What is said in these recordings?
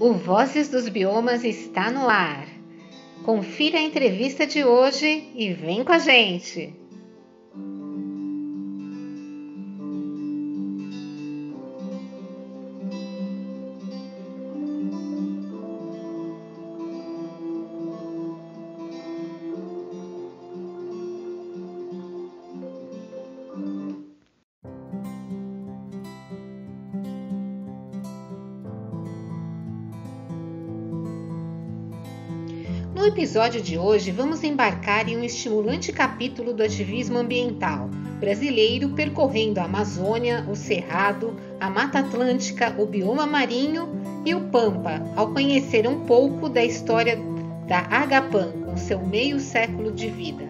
O Vozes dos Biomas está no ar. Confira a entrevista de hoje e vem com a gente! episódio de hoje, vamos embarcar em um estimulante capítulo do ativismo ambiental brasileiro percorrendo a Amazônia, o Cerrado, a Mata Atlântica, o bioma marinho e o Pampa, ao conhecer um pouco da história da Agapan com seu meio século de vida.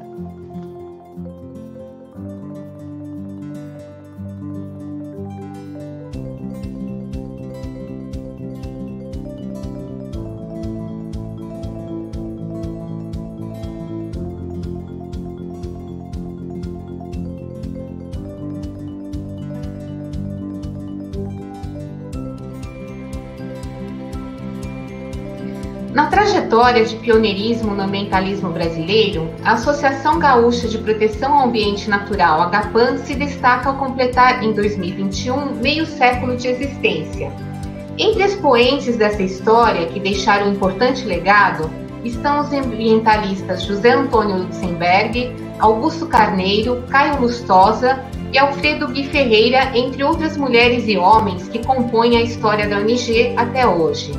História de pioneirismo no ambientalismo brasileiro, a Associação Gaúcha de Proteção ao Ambiente Natural, AGAPAN, se destaca ao completar em 2021 meio século de existência. Entre expoentes dessa história que deixaram um importante legado estão os ambientalistas José Antônio Luxemburg, Augusto Carneiro, Caio Lustosa e Alfredo Gui Ferreira, entre outras mulheres e homens que compõem a história da ONG até hoje.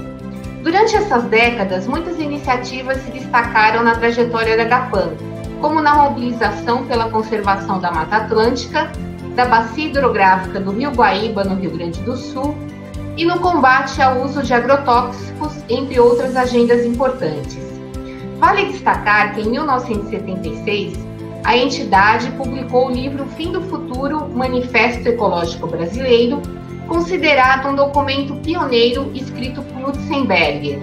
Durante essas décadas, muitas iniciativas se destacaram na trajetória da GAPAN, como na mobilização pela conservação da Mata Atlântica, da bacia hidrográfica do Rio Guaíba, no Rio Grande do Sul, e no combate ao uso de agrotóxicos, entre outras agendas importantes. Vale destacar que em 1976, a entidade publicou o livro Fim do Futuro Manifesto Ecológico Brasileiro, considerado um documento pioneiro escrito por Lutzenberger.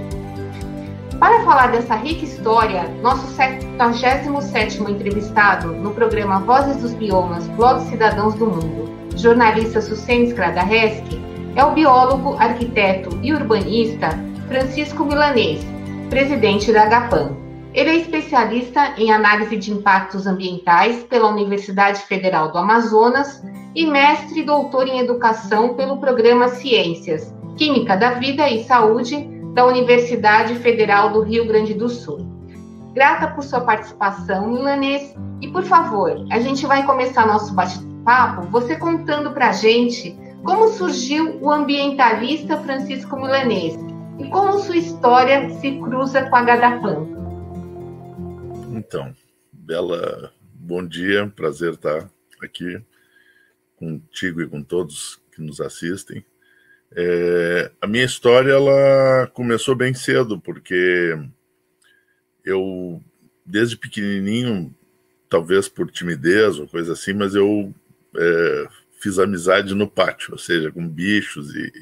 Para falar dessa rica história, nosso 77 entrevistado no programa Vozes dos Biomas, Blog Cidadãos do Mundo, jornalista Sucene Skradareski, é o biólogo, arquiteto e urbanista Francisco Milanês, presidente da Agapan. Ele é especialista em análise de impactos ambientais pela Universidade Federal do Amazonas e mestre e doutor em educação pelo programa Ciências, Química da Vida e Saúde da Universidade Federal do Rio Grande do Sul. Grata por sua participação, Milanês, e por favor, a gente vai começar nosso bate-papo você contando para a gente como surgiu o ambientalista Francisco Milanês e como sua história se cruza com a Gadapampa então, Bela, bom dia, prazer estar aqui contigo e com todos que nos assistem. É, a minha história ela começou bem cedo, porque eu, desde pequenininho, talvez por timidez ou coisa assim, mas eu é, fiz amizade no pátio, ou seja, com bichos e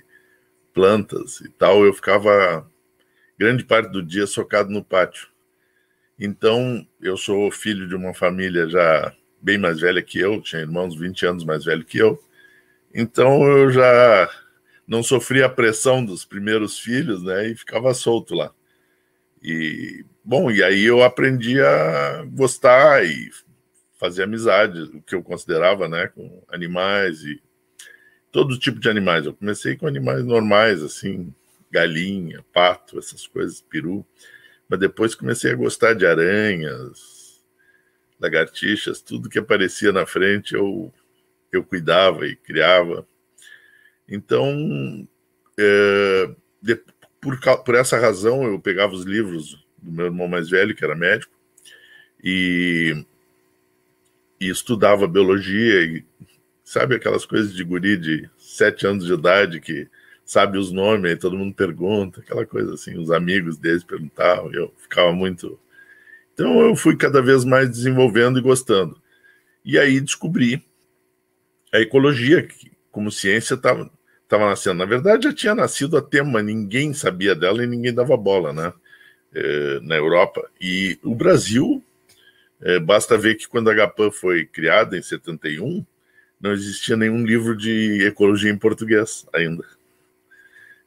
plantas e tal. Eu ficava grande parte do dia socado no pátio. Então, eu sou filho de uma família já bem mais velha que eu, tinha irmãos 20 anos mais velho que eu. Então, eu já não sofri a pressão dos primeiros filhos, né? E ficava solto lá. E, bom, e aí eu aprendi a gostar e fazer amizade, o que eu considerava, né? Com animais e todo tipo de animais. Eu comecei com animais normais, assim, galinha, pato, essas coisas, peru. Mas depois comecei a gostar de aranhas, lagartixas, tudo que aparecia na frente eu, eu cuidava e criava. Então, é, de, por, por essa razão, eu pegava os livros do meu irmão mais velho, que era médico, e, e estudava biologia, e, sabe aquelas coisas de guri de sete anos de idade que sabe os nomes, aí todo mundo pergunta, aquela coisa assim, os amigos deles perguntavam, eu ficava muito. Então eu fui cada vez mais desenvolvendo e gostando. E aí descobri a ecologia, que como ciência estava tava nascendo. Na verdade já tinha nascido há tema mas ninguém sabia dela e ninguém dava bola, né? É, na Europa. E o Brasil, é, basta ver que quando a Gapan foi criada, em 71, não existia nenhum livro de ecologia em português ainda.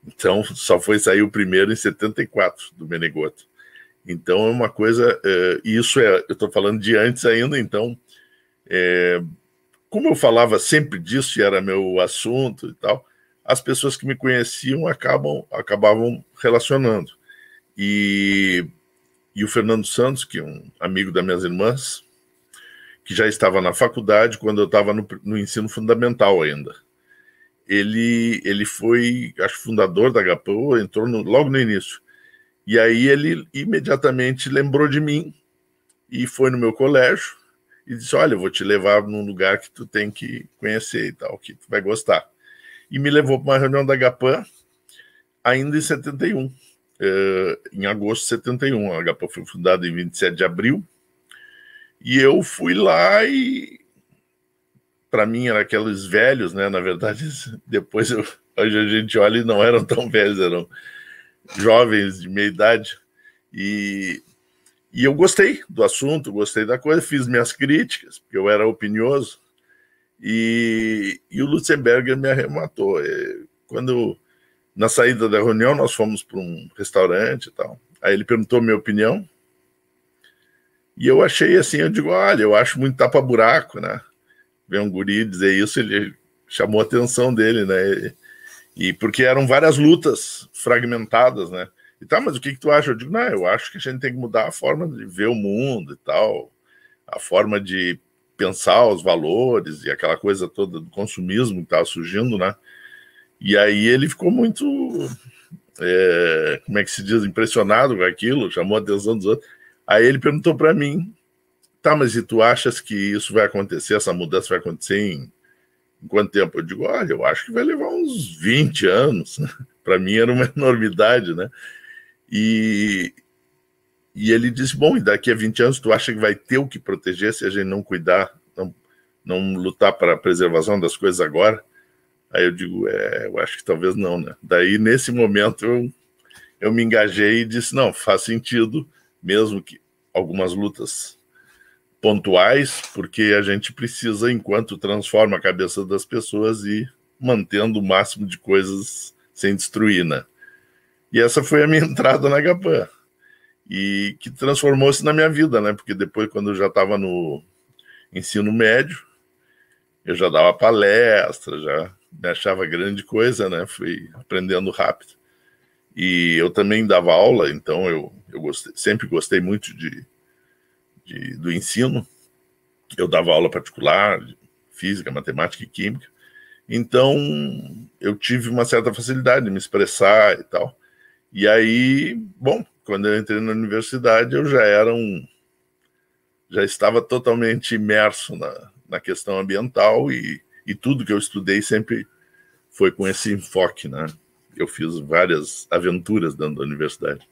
Então, só foi sair o primeiro em 74 do Menegotto. Então, é uma coisa. É, isso é. Eu estou falando de antes ainda, então. É, como eu falava sempre disso e era meu assunto e tal, as pessoas que me conheciam acabam, acabavam relacionando. E, e o Fernando Santos, que é um amigo das minhas irmãs, que já estava na faculdade quando eu estava no, no ensino fundamental ainda ele, ele foi, acho, fundador da HPO, entrou no, logo no início. E aí ele imediatamente lembrou de mim e foi no meu colégio e disse: Olha, eu vou te levar num lugar que tu tem que conhecer e tal, que tu vai gostar. E me levou para uma reunião da HPAN ainda em 71, eh, em agosto de 71. A HPAN foi fundada em 27 de abril. E eu fui lá e para mim eram aqueles velhos, né? Na verdade, depois eu, hoje a gente olha e não eram tão velhos, eram jovens de meia idade. E, e eu gostei do assunto, gostei da coisa, fiz minhas críticas, porque eu era opinioso. E, e o Lutzenberger me arrematou. Quando na saída da reunião nós fomos para um restaurante e tal. Aí ele perguntou minha opinião. E eu achei assim, eu digo, olha, eu acho muito tapa-buraco, né? ver um guri dizer isso, ele chamou a atenção dele, né? E, e porque eram várias lutas fragmentadas, né? E tá, mas o que, que tu acha? Eu digo, não, eu acho que a gente tem que mudar a forma de ver o mundo e tal, a forma de pensar os valores e aquela coisa toda do consumismo que tava tá surgindo, né? E aí ele ficou muito, é, como é que se diz, impressionado com aquilo, chamou a atenção dos outros. Aí ele perguntou para mim Tá, mas e tu achas que isso vai acontecer, essa mudança vai acontecer em, em quanto tempo? Eu digo, olha, eu acho que vai levar uns 20 anos. Né? Para mim era uma enormidade, né? E, e ele disse: Bom, e daqui a 20 anos tu acha que vai ter o que proteger se a gente não cuidar, não, não lutar para a preservação das coisas agora? Aí eu digo: É, eu acho que talvez não, né? Daí nesse momento eu, eu me engajei e disse: Não, faz sentido, mesmo que algumas lutas pontuais, porque a gente precisa, enquanto transforma a cabeça das pessoas, e mantendo o máximo de coisas sem destruir, né? E essa foi a minha entrada na Gapan. E que transformou-se na minha vida, né? Porque depois, quando eu já estava no ensino médio, eu já dava palestra, já me achava grande coisa, né? Fui aprendendo rápido. E eu também dava aula, então eu, eu gostei, sempre gostei muito de de, do ensino. Eu dava aula particular, física, matemática e química. Então, eu tive uma certa facilidade de me expressar e tal. E aí, bom, quando eu entrei na universidade, eu já era um. já estava totalmente imerso na, na questão ambiental e, e tudo que eu estudei sempre foi com esse enfoque, né? Eu fiz várias aventuras dentro da universidade.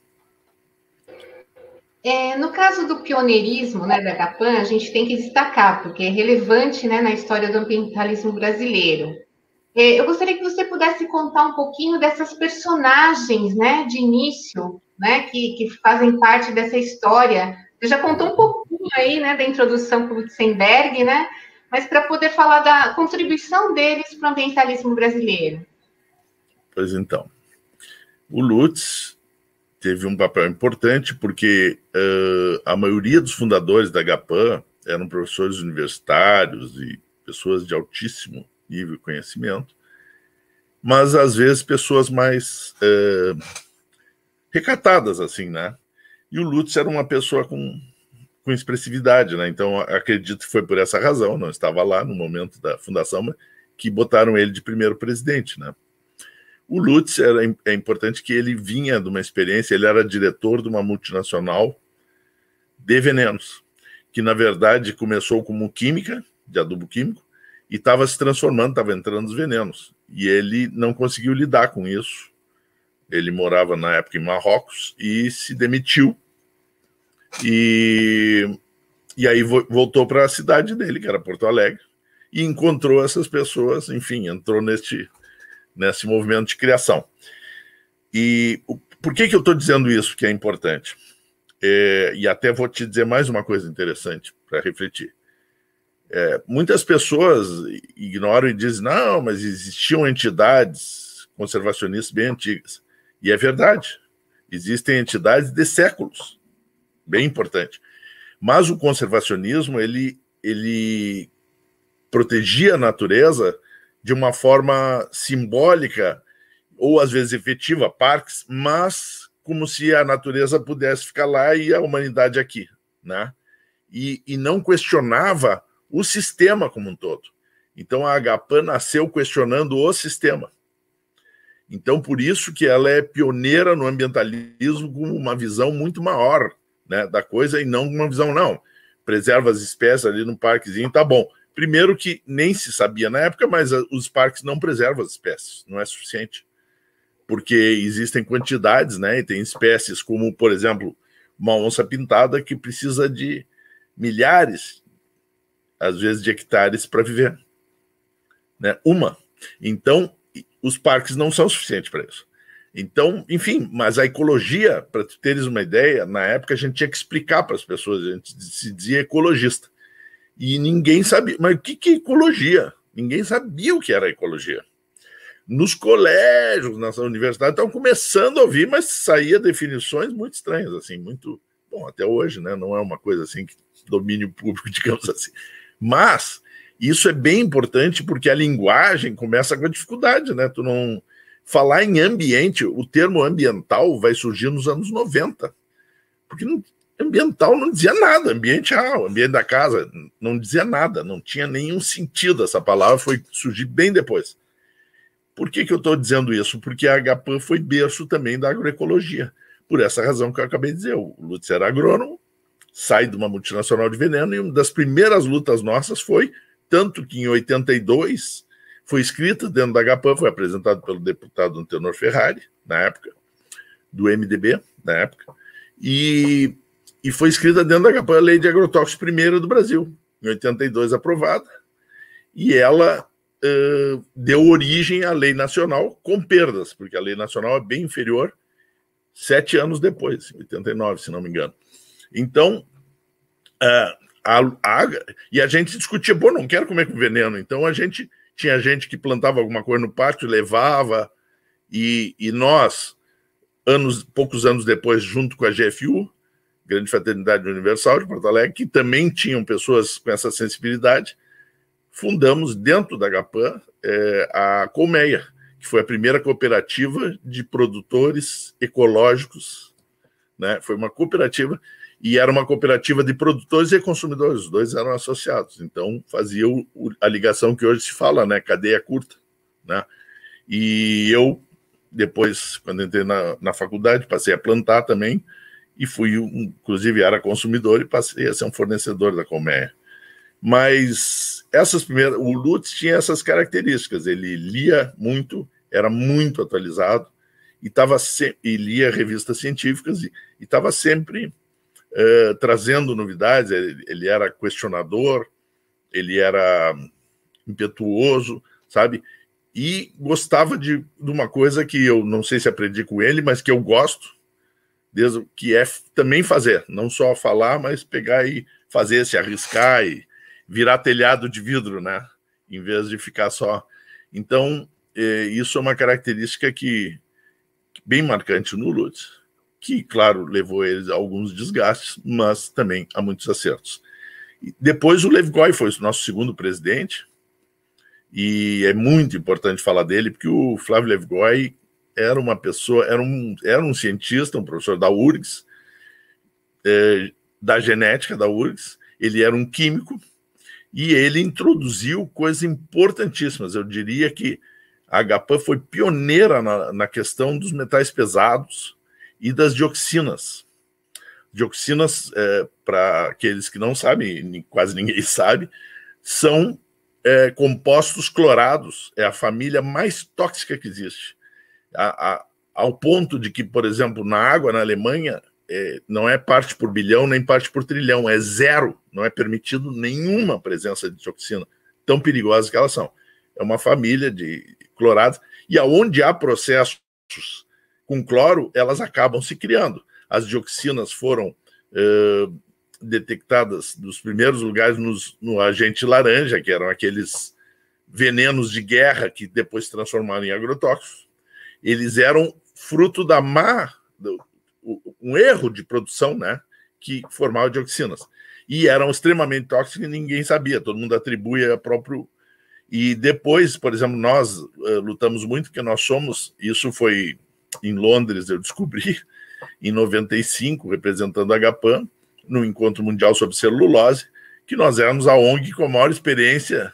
É, no caso do pioneirismo né, da Capan, a gente tem que destacar, porque é relevante né, na história do ambientalismo brasileiro. É, eu gostaria que você pudesse contar um pouquinho dessas personagens né, de início né, que, que fazem parte dessa história. Você já contou um pouquinho aí né, da introdução para o Lutzenberg, né, mas para poder falar da contribuição deles para o ambientalismo brasileiro. Pois então. O Lutz teve um papel importante porque uh, a maioria dos fundadores da GAPAN eram professores universitários e pessoas de altíssimo nível de conhecimento, mas às vezes pessoas mais uh, recatadas, assim, né? E o Lutz era uma pessoa com, com expressividade, né? Então acredito que foi por essa razão, não estava lá no momento da fundação, que botaram ele de primeiro presidente, né? O Lutz era, é importante que ele vinha de uma experiência, ele era diretor de uma multinacional de venenos, que na verdade começou como química, de adubo químico, e estava se transformando, estava entrando os venenos. E ele não conseguiu lidar com isso. Ele morava na época em Marrocos e se demitiu. E, e aí voltou para a cidade dele, que era Porto Alegre, e encontrou essas pessoas, enfim, entrou neste nesse movimento de criação. E por que, que eu estou dizendo isso que é importante? É, e até vou te dizer mais uma coisa interessante para refletir. É, muitas pessoas ignoram e dizem, não, mas existiam entidades conservacionistas bem antigas. E é verdade. Existem entidades de séculos. Bem importante. Mas o conservacionismo, ele, ele protegia a natureza de uma forma simbólica ou às vezes efetiva, parques, mas como se a natureza pudesse ficar lá e a humanidade aqui, né? E, e não questionava o sistema como um todo. Então a Agapan nasceu questionando o sistema. Então por isso que ela é pioneira no ambientalismo com uma visão muito maior, né, da coisa e não uma visão não preserva as espécies ali no parquezinho, tá bom. Primeiro que nem se sabia na época, mas ah, os parques não preservam as espécies, não é suficiente. Porque existem quantidades, né? E tem espécies como, por exemplo, uma onça pintada que precisa de milhares, às vezes de hectares para viver. Né? Uma. Então, os parques não são suficientes para isso. Então, enfim, mas a ecologia, para teres uma ideia, na época a gente tinha que explicar para as pessoas, a gente se dizia ecologista. E ninguém sabia. Mas o que, que é ecologia? Ninguém sabia o que era ecologia. Nos colégios, nas universidades, estavam começando a ouvir, mas saía definições muito estranhas, assim, muito. Bom, até hoje, né? Não é uma coisa assim que domínio público, digamos assim. Mas isso é bem importante porque a linguagem começa com a dificuldade, né? Tu não falar em ambiente, o termo ambiental vai surgir nos anos 90. Porque não, ambiental não dizia nada, ambiente ambiental, ambiente da casa, não dizia nada, não tinha nenhum sentido essa palavra, foi surgir bem depois. Por que, que eu estou dizendo isso? Porque a HPAN foi berço também da agroecologia, por essa razão que eu acabei de dizer. O Lutz era agrônomo, sai de uma multinacional de veneno, e uma das primeiras lutas nossas foi, tanto que em 82 foi escrita dentro da HPAN, foi apresentado pelo deputado Antenor Ferrari, na época, do MDB, na época, e e foi escrita dentro da capa, a Lei de Agrotóxicos primeira do Brasil, em 82 aprovada, e ela uh, deu origem à Lei Nacional com perdas, porque a Lei Nacional é bem inferior sete anos depois, 89, se não me engano. Então, uh, a, a, e a gente discutia, pô, não quero comer com veneno, então a gente tinha gente que plantava alguma coisa no pátio, levava, e, e nós, anos, poucos anos depois, junto com a GFU, Grande Fraternidade Universal de Porto Alegre, que também tinham pessoas com essa sensibilidade, fundamos dentro da Gapan é, a Colmeia, que foi a primeira cooperativa de produtores ecológicos, né? Foi uma cooperativa e era uma cooperativa de produtores e consumidores, os dois eram associados, então fazia o, a ligação que hoje se fala, né? Cadeia curta, né? E eu depois, quando entrei na, na faculdade, passei a plantar também e fui, inclusive, era consumidor e passei a ser um fornecedor da Colmeia. Mas essas primeiras, o Lutz tinha essas características, ele lia muito, era muito atualizado, e, tava se, e lia revistas científicas e estava sempre uh, trazendo novidades, ele, ele, era questionador, ele era impetuoso, sabe? E gostava de, de uma coisa que eu não sei se aprendi com ele, mas que eu gosto, desde o que é também fazer, não só falar, mas pegar e fazer, se arriscar e virar telhado de vidro, né? Em vez de ficar só. Então, é, isso é uma característica que, bem marcante no Lutz, que, claro, levou eles a alguns desgastes, mas também a muitos acertos. depois o Goy foi o nosso segundo presidente, e é muito importante falar dele, porque o Flávio Goy era uma pessoa, era um, era um cientista, um professor da URGS, é, da genética da URGS, ele era um químico, e ele introduziu coisas importantíssimas. Eu diria que a HPAN foi pioneira na, na questão dos metais pesados e das dioxinas. Dioxinas, é, para aqueles que não sabem, quase ninguém sabe, são é, compostos clorados, é a família mais tóxica que existe a, a, ao ponto de que, por exemplo, na água na Alemanha é, não é parte por bilhão nem parte por trilhão, é zero, não é permitido nenhuma presença de dioxina, tão perigosa que elas são. É uma família de clorados, e aonde há processos com cloro, elas acabam se criando. As dioxinas foram detectadas nos primeiros lugares nos, no agente laranja, que eram aqueles venenos de guerra que depois se transformaram em agrotóxicos eles eram fruto da má, do, um erro de produção, né? Que formava dioxinas. E eram extremamente tóxicos e ninguém sabia, todo mundo atribui a próprio. E depois, por exemplo, nós uh, lutamos muito, porque nós somos, isso foi em Londres, eu descobri, em 95, representando a GAPAM, no Encontro Mundial sobre Celulose, que nós éramos a ONG com a maior experiência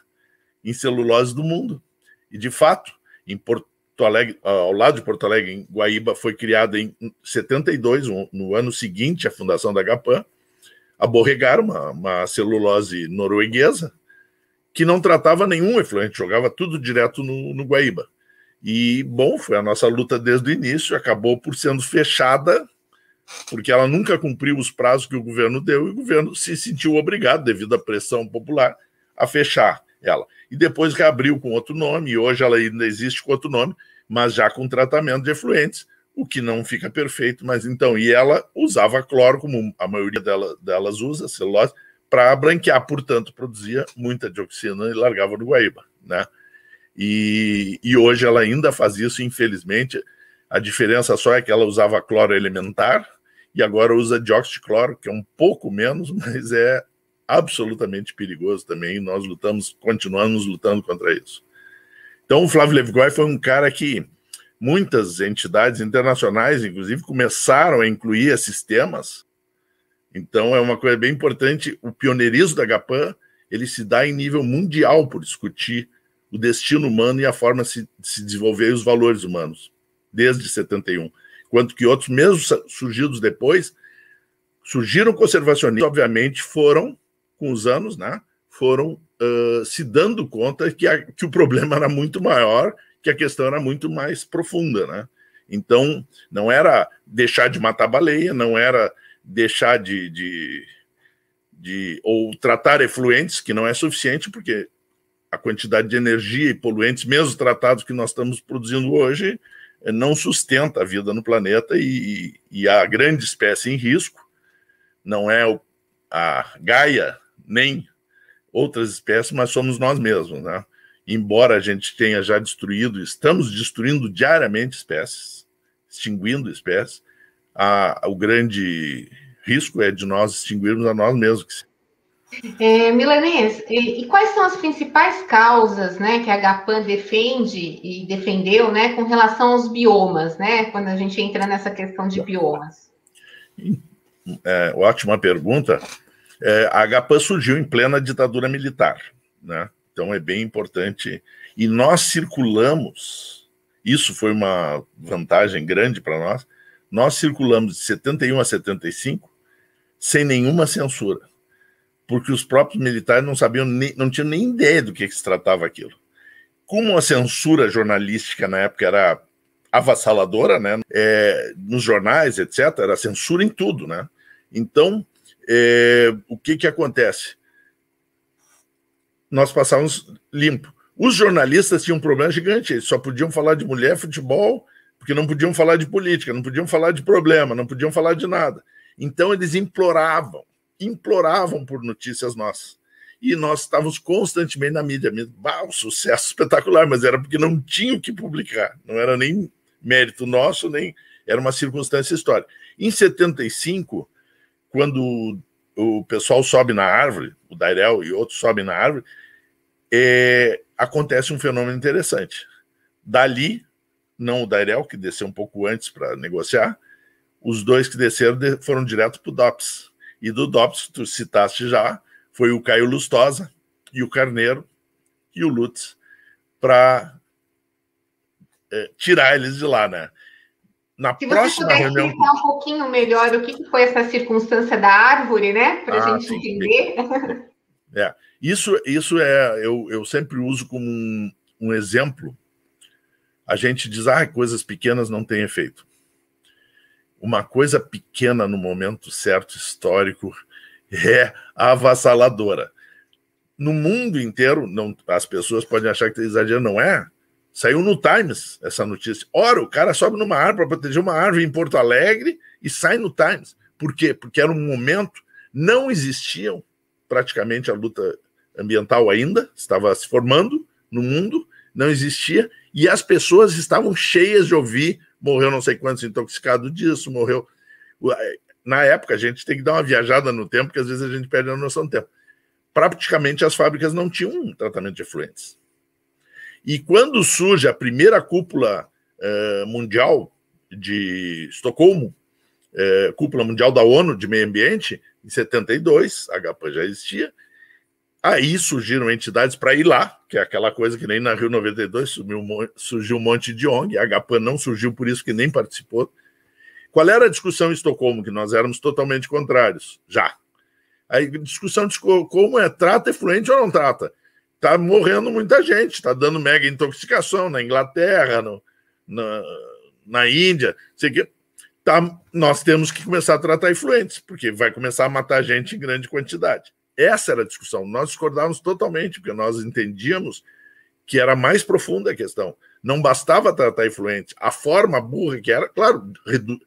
em celulose do mundo. E, de fato, import Porto Alegre, ah, ao lado de Porto Alegre, em Guaíba, foi criada em 72, no ano seguinte à fundação da Gapan, a Borregar, uma, uma celulose norueguesa, que não tratava nenhum efluente, jogava tudo direto no, no Guaíba. E, bom, foi a nossa luta desde o início, acabou por sendo fechada, porque ela nunca cumpriu os prazos que o governo deu, e o governo se sentiu obrigado, devido à pressão popular, a fechar ela. E depois reabriu com outro nome, e hoje ela ainda existe com outro nome, mas já com tratamento de efluentes, o que não fica perfeito, mas então, e ela usava cloro, como a maioria dela, delas usa, celulose, para branquear, portanto, produzia muita dioxina e largava no Guaíba, né? E, e hoje ela ainda faz isso, infelizmente, a diferença só é que ela usava cloro elementar e agora usa dióxido de cloro, que é um pouco menos, mas é absolutamente perigoso também, nós lutamos, continuamos lutando contra isso. Então, o Flávio Levgoy foi um cara que muitas entidades internacionais, inclusive, começaram a incluir esses temas. Então, é uma coisa bem importante. O pioneirismo da GAPAN ele se dá em nível mundial por discutir o destino humano e a forma de se, desenvolver os valores humanos, desde 71. Enquanto que outros, mesmo surgidos depois, surgiram conservacionistas, obviamente, foram, com os anos, né, foram uh, se dando conta que, a, que o problema era muito maior, que a questão era muito mais profunda, né? Então, não era deixar de matar baleia, não era deixar de, de, de, ou tratar efluentes, que não é suficiente, porque a quantidade de energia e poluentes, mesmo tratados que nós estamos produzindo hoje, não sustenta a vida no planeta e, e a grande espécie em risco não é a Gaia nem outras espécies, mas somos nós mesmos, né? Embora a gente tenha já destruído, estamos destruindo diariamente espécies, extinguindo espécies, a, o grande risco é de nós extinguirmos a nós mesmos. É, Milanês, e, e, quais são as principais causas né, que a GAPAN defende e defendeu né, com relação aos biomas, né, quando a gente entra nessa questão de biomas? É, ótima pergunta. É, a HPAN surgiu em plena ditadura militar, né? Então é bem importante. E nós circulamos, isso foi uma vantagem grande para nós, nós circulamos de 71 a 75 sem nenhuma censura, porque os próprios militares não sabiam, nem, não tinham nem ideia do que, que se tratava aquilo. Como a censura jornalística na época era avassaladora, né? É, nos jornais, etc., era censura em tudo, né? Então, é, o que, que acontece? Nós passávamos limpo. Os jornalistas tinham um problema gigante, eles só podiam falar de mulher, futebol, porque não podiam falar de política, não podiam falar de problema, não podiam falar de nada. Então eles imploravam, imploravam por notícias nossas. E nós estávamos constantemente na mídia, bah, um sucesso espetacular, mas era porque não tinha o que publicar, não era nem mérito nosso, nem era uma circunstância histórica. Em 75, quando o pessoal sobe na árvore, o Dairel e outros sobem na árvore, é, acontece um fenômeno interessante. Dali, não o Dairel, que desceu um pouco antes para negociar, os dois que desceram foram direto para o DOPS. E do DOPS, tu citaste já, foi o Caio Lustosa e o Carneiro e o Lutz para é, tirar eles de lá, né? Na Se próxima você pudesse reunião... explicar um pouquinho melhor o que foi essa circunstância da árvore, né? Para a ah, gente sim, entender. é. Isso, isso é, eu, eu sempre uso como um, um exemplo. A gente diz, ah, coisas pequenas não têm efeito. Uma coisa pequena no momento certo histórico é avassaladora. No mundo inteiro, não, as pessoas podem achar que está exagerando, não é? Saiu no Times essa notícia. Ora, o cara sobe numa árvore para proteger uma árvore em Porto Alegre e sai no Times. Por quê? Porque era um momento, não existiam praticamente a luta ambiental ainda, estava se formando no mundo, não existia, e as pessoas estavam cheias de ouvir, morreu não sei quantos intoxicados disso, morreu. Na época, a gente tem que dar uma viajada no tempo, porque às vezes a gente perde a noção do tempo. Praticamente as fábricas não tinham tratamento de efluentes e quando surge a primeira cúpula eh, mundial de Estocolmo, eh, cúpula mundial da ONU de meio ambiente, em 72, a HPA já existia, aí surgiram entidades para ir lá, que é aquela coisa que nem na Rio 92 surgiu um monte de ONG, a HPA não surgiu por isso que nem participou. Qual era a discussão em Estocolmo? Que nós éramos totalmente contrários, já. A discussão de Estocolmo é trata efluente ou não trata? tá morrendo muita gente, está dando mega intoxicação na Inglaterra, no, na, na Índia, sei que tá, nós temos que começar a tratar influentes, porque vai começar a matar gente em grande quantidade. Essa era a discussão. Nós discordávamos totalmente, porque nós entendíamos que era mais profunda a questão. Não bastava tratar influente. A forma burra que era, claro, redu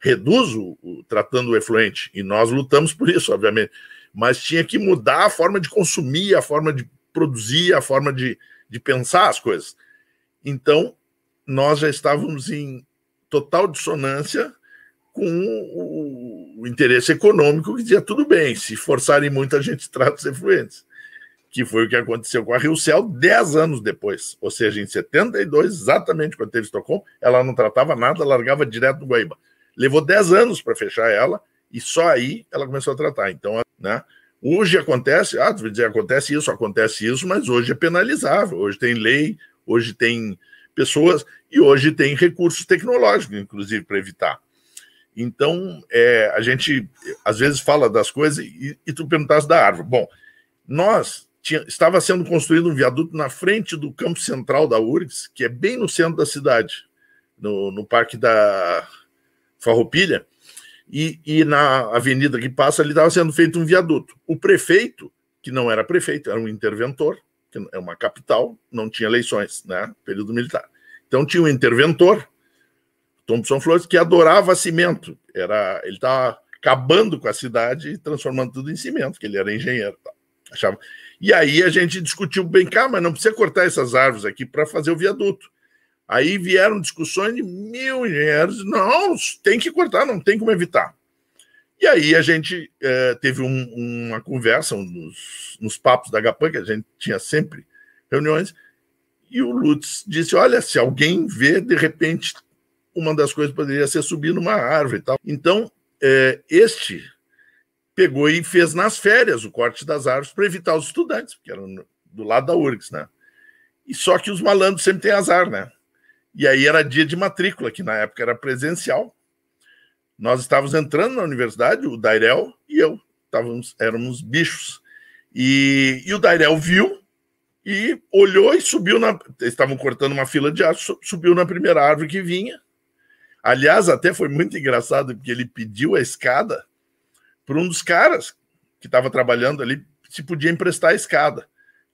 reduz o, o, tratando o efluente, e nós lutamos por isso, obviamente. Mas tinha que mudar a forma de consumir, a forma de produzir, a forma de, de pensar as coisas. Então, nós já estávamos em total dissonância com o interesse econômico que dizia tudo bem, se forçarem muito a gente trata os efluentes, que foi o que aconteceu com a Rio Céu 10 anos depois, ou seja, em 72, exatamente quando teve Estocolmo, ela não tratava nada, largava direto no Guaíba. Levou 10 anos para fechar ela e só aí ela começou a tratar. Então, né, Hoje acontece, ah, tu vai dizer, acontece isso, acontece isso, mas hoje é penalizável. Hoje tem lei, hoje tem pessoas e hoje tem recursos tecnológicos, inclusive, para evitar. Então, é, a gente às vezes fala das coisas e, e tu perguntasse da árvore. Bom, nós tinha, estava sendo construído um viaduto na frente do campo central da URGS, que é bem no centro da cidade, no, no Parque da Farroupilha, e, e na avenida que passa ali estava sendo feito um viaduto. O prefeito, que não era prefeito, era um interventor, que é uma capital, não tinha eleições, né? Período militar. Então tinha um interventor, Thompson Flores, que adorava cimento. Era, ele estava acabando com a cidade e transformando tudo em cimento, porque ele era engenheiro. Tá? Achava. E aí a gente discutiu bem cá, mas não precisa cortar essas árvores aqui para fazer o viaduto. Aí vieram discussões de mil engenheiros, não, tem que cortar, não tem como evitar. E aí a gente é, teve um, uma conversa um dos, nos papos da HPAN, que a gente tinha sempre reuniões, e o Lutz disse, olha, se alguém vê, de repente, uma das coisas poderia ser subir numa árvore e tal. Então, é, este pegou e fez nas férias o corte das árvores para evitar os estudantes, que eram do lado da URGS, né? E só que os malandros sempre têm azar, né? E aí era dia de matrícula, que na época era presencial. Nós estávamos entrando na universidade, o Dairel e eu, estávamos, éramos bichos. E, e o Dairel viu e olhou e subiu na. Eles estavam cortando uma fila de aço, subiu na primeira árvore que vinha. Aliás, até foi muito engraçado, porque ele pediu a escada para um dos caras que estava trabalhando ali, se podia emprestar a escada.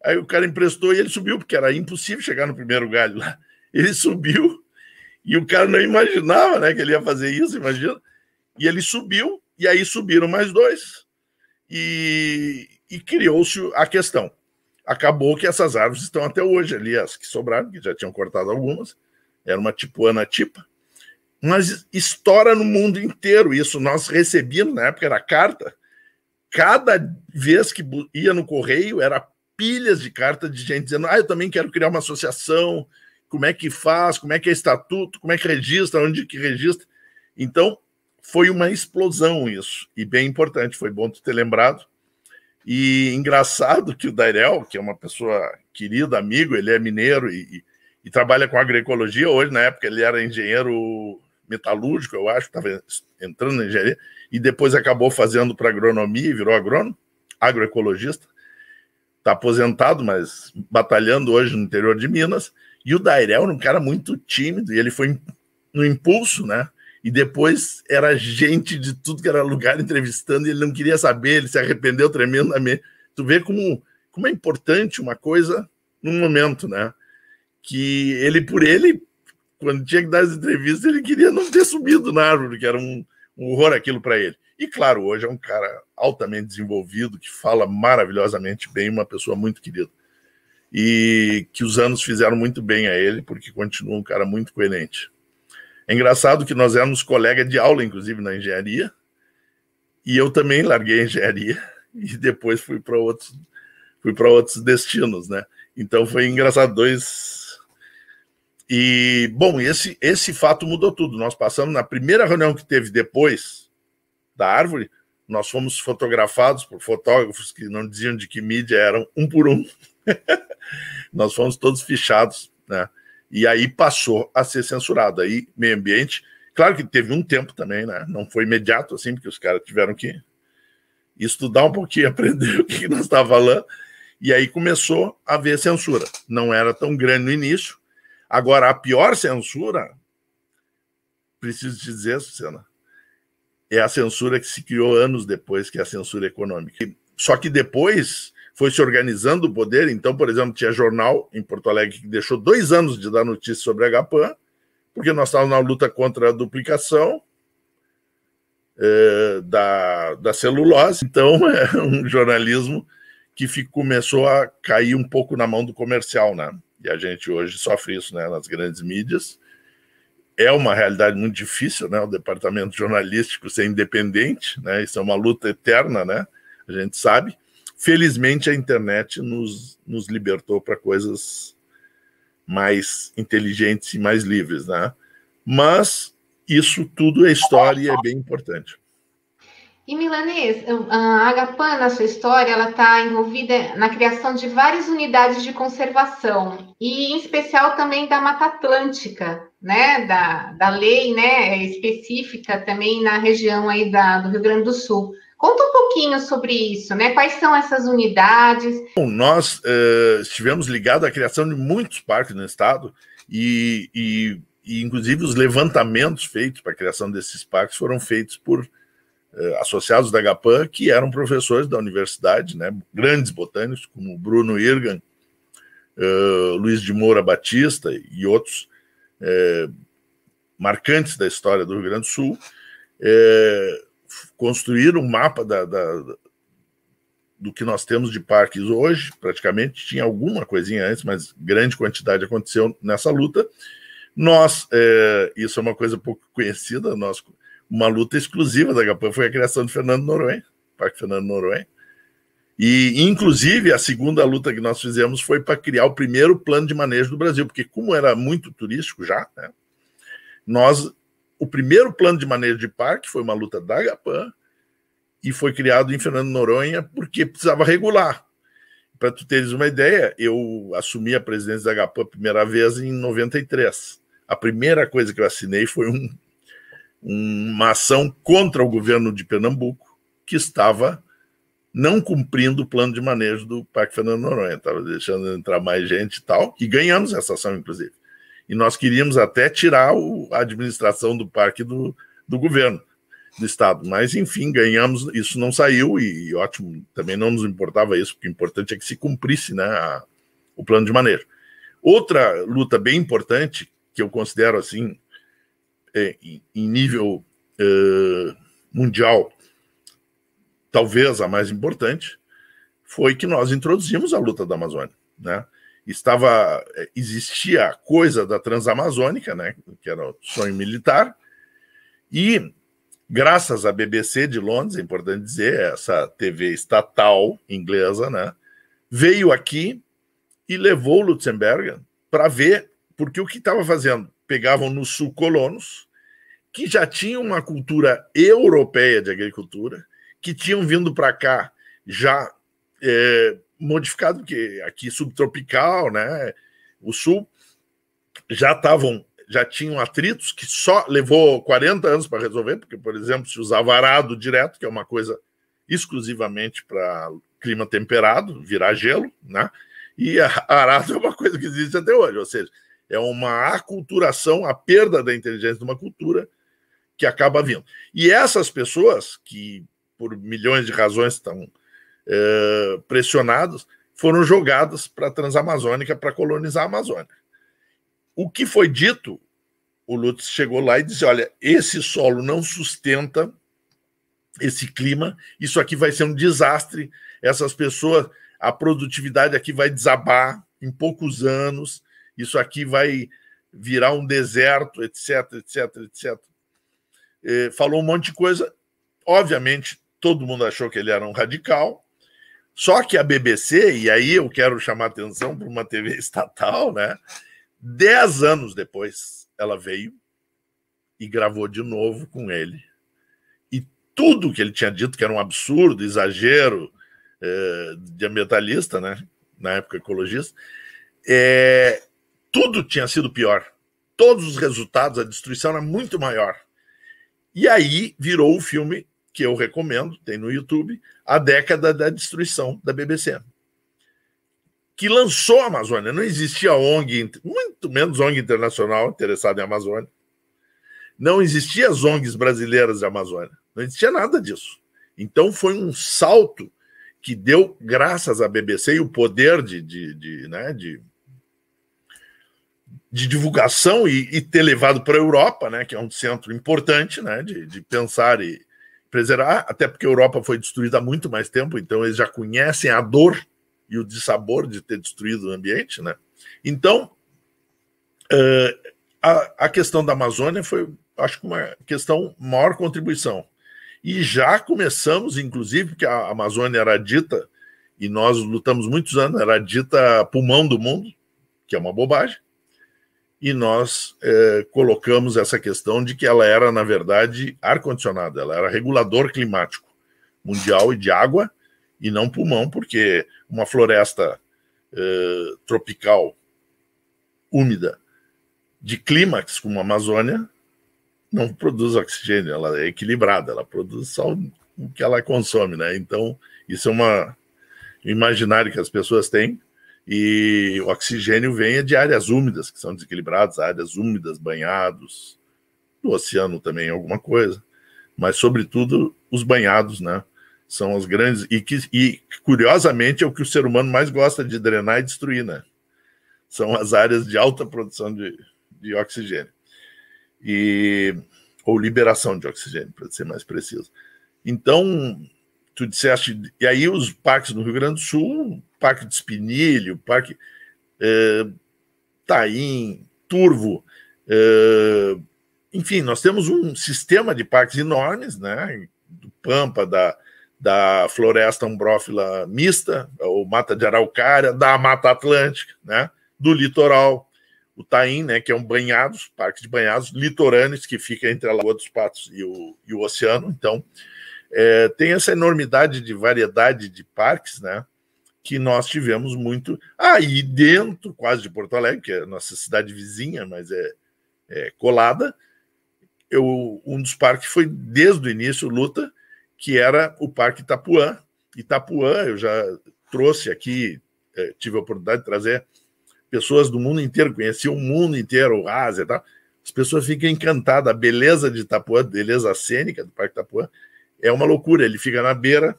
Aí o cara emprestou e ele subiu, porque era impossível chegar no primeiro galho lá ele subiu e o cara não imaginava, né, que ele ia fazer isso, imagina. E ele subiu e aí subiram mais dois e, e criou-se a questão. Acabou que essas árvores estão até hoje ali, as que sobraram, que já tinham cortado algumas, era uma tipuana tipa, mas estoura no mundo inteiro isso. Nós recebíamos, na época era carta, cada vez que ia no correio era pilhas de cartas de gente dizendo: Ah, eu também quero criar uma associação, como é que faz, como é que é estatuto, como é que registra, onde que registra. Então, foi uma explosão isso, e bem importante, foi bom tu ter lembrado. E engraçado que o Dairel, que é uma pessoa querida, amigo, ele é mineiro e, e, e trabalha com agroecologia hoje, na época ele era engenheiro metalúrgico, eu acho, estava entrando na engenharia, e depois acabou fazendo para agronomia e virou agrônomo, agroecologista. Está aposentado, mas batalhando hoje no interior de Minas. E o Dairel era um cara muito tímido e ele foi no impulso, né? E depois era gente de tudo que era lugar entrevistando e ele não queria saber, ele se arrependeu tremendamente. Tu vê como, como é importante uma coisa num momento, né? Que ele, por ele, quando tinha que dar as entrevistas, ele queria não ter subido na árvore, que era um, um horror aquilo para ele. E claro, hoje é um cara altamente desenvolvido, que fala maravilhosamente bem, uma pessoa muito querida e que os anos fizeram muito bem a ele, porque continua um cara muito coerente. É engraçado que nós éramos colega de aula, inclusive, na engenharia, e eu também larguei a engenharia e depois fui para outros, fui outros destinos, né? Então foi engraçado, dois... E, bom, esse, esse fato mudou tudo. Nós passamos, na primeira reunião que teve depois da árvore, nós fomos fotografados por fotógrafos que não diziam de que mídia eram, um por um. Nós fomos todos fichados, né? E aí passou a ser censurado. Aí, meio ambiente, claro que teve um tempo também, né? Não foi imediato, assim, porque os caras tiveram que estudar um pouquinho, aprender o que nós estávamos falando. E aí começou a haver censura. Não era tão grande no início. Agora, a pior censura, preciso te dizer, Susana, é a censura que se criou anos depois, que é a censura econômica. Só que depois foi se organizando o poder. Então, por exemplo, tinha jornal em Porto Alegre que deixou dois anos de dar notícia sobre a HPAN, porque nós estávamos na luta contra a duplicação é, da, da celulose. Então, é um jornalismo que fico, começou a cair um pouco na mão do comercial, né? E a gente hoje sofre isso, né? Nas grandes mídias. É uma realidade muito difícil, né? O departamento jornalístico ser independente, né? Isso é uma luta eterna, né? A gente sabe. Felizmente, a internet nos, nos libertou para coisas mais inteligentes e mais livres, né? Mas isso tudo é história e é bem importante. E Milanês, a Agapan, na sua história, ela está envolvida na criação de várias unidades de conservação, e em especial também da Mata Atlântica, né? Da, da lei né? específica também na região aí da, do Rio Grande do Sul. Conta um pouquinho sobre isso, né? Quais são essas unidades? Bom, nós uh, estivemos ligados à criação de muitos parques no estado e, e, e inclusive, os levantamentos feitos para a criação desses parques foram feitos por uh, associados da GAPAN, que eram professores da universidade, né? Grandes botânicos, como Bruno Irgan, uh, Luiz de Moura Batista e outros marcantes da história do Rio Grande do Sul construir um mapa da, da, do que nós temos de parques hoje, praticamente, tinha alguma coisinha antes, mas grande quantidade aconteceu nessa luta. Nós, é, isso é uma coisa pouco conhecida, nós, uma luta exclusiva da Gapan foi a criação do Fernando Noronha, Parque Fernando Noronha. E, inclusive, a segunda luta que nós fizemos foi para criar o primeiro plano de manejo do Brasil, porque, como era muito turístico já, né, nós o primeiro plano de manejo de parque foi uma luta da Agapan e foi criado em Fernando Noronha porque precisava regular. Para tu teres uma ideia, eu assumi a presidência da Agapan a primeira vez em 93. A primeira coisa que eu assinei foi um, uma ação contra o governo de Pernambuco que estava não cumprindo o plano de manejo do Parque Fernando Noronha, estava deixando entrar mais gente e tal, e ganhamos essa ação, inclusive e nós queríamos até tirar o, a administração do parque do, do governo do estado. Mas, enfim, ganhamos, isso não saiu, e, e, ótimo, também não nos importava isso, porque o importante é que se cumprisse né, a, o plano de manejo. Outra luta bem importante, que eu considero assim, é, em nível mundial, talvez a mais importante, foi que nós introduzimos a luta da Amazônia. Né? estava é, existia a coisa da Transamazônica, né, que era o sonho militar, e graças à BBC de Londres, é importante dizer, essa TV estatal inglesa, né, veio aqui e levou Luxemburgo para ver, porque o que estava fazendo? Pegavam no sul colonos que já tinham uma cultura europeia de agricultura, que tinham vindo para cá já é, modificado, porque aqui subtropical, né? O sul já estavam, já tinham atritos que só levou 40 anos para resolver, porque, por exemplo, se usar varado direto, que é uma coisa exclusivamente para clima temperado, virar gelo, né? E arado é uma coisa que existe até hoje, ou seja, é uma aculturação, a perda da inteligência de uma cultura que acaba vindo. E essas pessoas que, por milhões de razões, estão eh, pressionados, foram jogados para a Transamazônica para colonizar a Amazônia. O que foi dito, o Lutz chegou lá e disse: olha, esse solo não sustenta esse clima, isso aqui vai ser um desastre, essas pessoas, a produtividade aqui vai desabar em poucos anos, isso aqui vai virar um deserto, etc, etc, etc. Eh, falou um monte de coisa. Obviamente, todo mundo achou que ele era um radical, só que a BBC, e aí eu quero chamar atenção para uma TV estatal, né? Dez anos depois, ela veio e gravou de novo com ele. E tudo que ele tinha dito, que era um absurdo, exagero é, de ambientalista, né? Na época ecologista, é, tudo tinha sido pior. Todos os resultados, a destruição era muito maior. E aí virou o filme que eu recomendo, tem no YouTube, A Década da Destruição, da BBC, que lançou a Amazônia. Não existia ONG, muito menos ONG internacional interessada em Amazônia. Não existia as ONGs brasileiras da Amazônia. Não existia nada disso. Então foi um salto que deu graças à BBC e o poder de, de, de, né, de, de divulgação e, e, ter levado para a Europa, né, que é um centro importante né, de, de pensar e, preservar, até porque a Europa foi destruída há muito mais tempo, então eles já conhecem a dor e o dissabor de ter destruído o ambiente, né? Então, uh, a, a, questão da Amazônia foi, acho que uma questão maior contribuição. E já começamos, inclusive, porque a Amazônia era dita, e nós lutamos muitos anos, era dita pulmão do mundo, que é uma bobagem, e nós eh, colocamos essa questão de que ela era, na verdade, ar-condicionado, ela era regulador climático mundial e de água, e não pulmão, porque uma floresta eh, tropical úmida de clímax, como a Amazônia, não produz oxigênio, ela é equilibrada, ela produz só o que ela consome, né? Então, isso é uma imaginário que as pessoas têm, e o oxigênio vem de áreas úmidas, que são desequilibradas, áreas úmidas, banhados, do oceano também alguma coisa, mas sobretudo os banhados, né? São as grandes e que e curiosamente é o que o ser humano mais gosta de drenar e destruir, né? São as áreas de alta produção de, de oxigênio e ou liberação de oxigênio, para ser mais preciso. Então, tu disseste e aí os parques no Rio Grande do Sul Parque do Espinilho, Parque é, Taim, Turvo. É, enfim, nós temos um sistema de parques enormes, né? Do Pampa, da, da Floresta Umbrófila Mista, ou Mata de Araucária, da Mata Atlântica, né? Do litoral, o Taim, né, que é um banhados, parque de banhados, litorâneos, que fica entre a Lagoa dos Patos e o, e o oceano. Então, é, tem essa enormidade de variedade de parques, né? que nós tivemos muito aí ah, dentro, quase de Porto Alegre, que é a nossa cidade vizinha, mas é, é colada. Eu, um dos parques foi desde o início luta, que era o Parque Itapuã. Itapuã, eu já trouxe aqui, é, tive a oportunidade de trazer pessoas do mundo inteiro, conheci o mundo inteiro, a Ásia e tal. As pessoas ficam encantadas, a beleza de Itapuã, beleza cênica do Parque Itapuã, é uma loucura. Ele fica na beira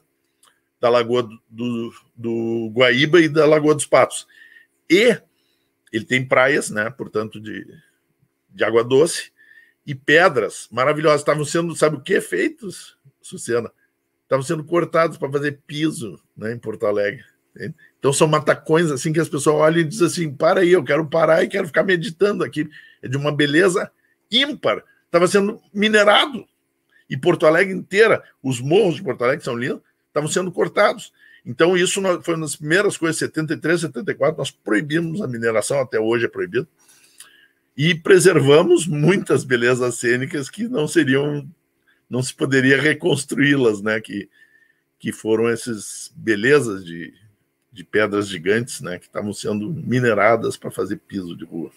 da Lagoa do, do, do Guaíba e da Lagoa dos Patos. E ele tem praias, né, portanto, de, de água doce e pedras maravilhosas. Estavam sendo, sabe o que, feitos, Sucena? Estavam sendo cortados para fazer piso né, em Porto Alegre. Entende? Então são matacões assim que as pessoas olham e dizem assim: para aí, eu quero parar e quero ficar meditando aqui. É de uma beleza ímpar. Estava sendo minerado. E Porto Alegre inteira, os morros de Porto Alegre são lindos, estavam sendo cortados. Então, isso foi uma das primeiras coisas, 73, 74, nós proibimos a mineração, até hoje é proibido, e preservamos muitas belezas cênicas que não seriam, não se poderia reconstruí-las, né? Que, que foram essas belezas de, de pedras gigantes, né? Que estavam sendo mineradas para fazer piso de rua.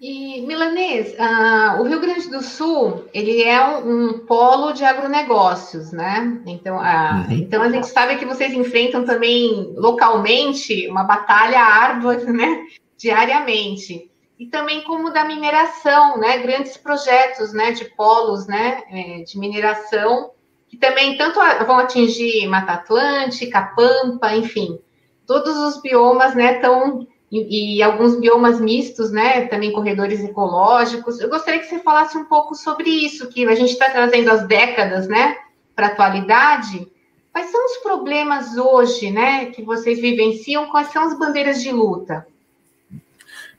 E, Milanês, uh, o Rio Grande do Sul, ele é um, um polo de agronegócios, né? Então, uh, uhum. então, a gente sabe que vocês enfrentam também localmente uma batalha árdua, né? Diariamente. E também como da mineração, né? Grandes projetos, né? De polos, né? É, de mineração, que também tanto vão atingir Mata Atlântica, Pampa, enfim. Todos os biomas, né? Estão e, e, alguns biomas mistos, né? Também corredores ecológicos. Eu gostaria que você falasse um pouco sobre isso, que a gente está trazendo as décadas, né, para a atualidade. Quais são os problemas hoje, né, que vocês vivenciam? Quais são as bandeiras de luta?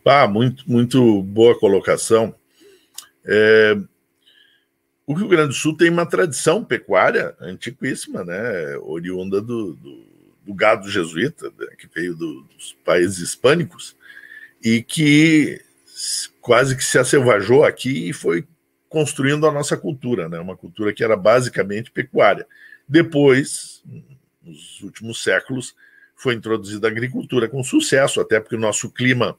Ah, muito, muito boa colocação. É, o Rio Grande do Sul tem uma tradição pecuária antiquíssima, né, oriunda do, do do gado jesuíta, né, que veio do, dos países hispânicos, e que quase que se acervajou aqui e foi construindo a nossa cultura, né? uma cultura que era basicamente pecuária. Depois, nos últimos séculos, foi introduzida a agricultura com sucesso, até porque o nosso clima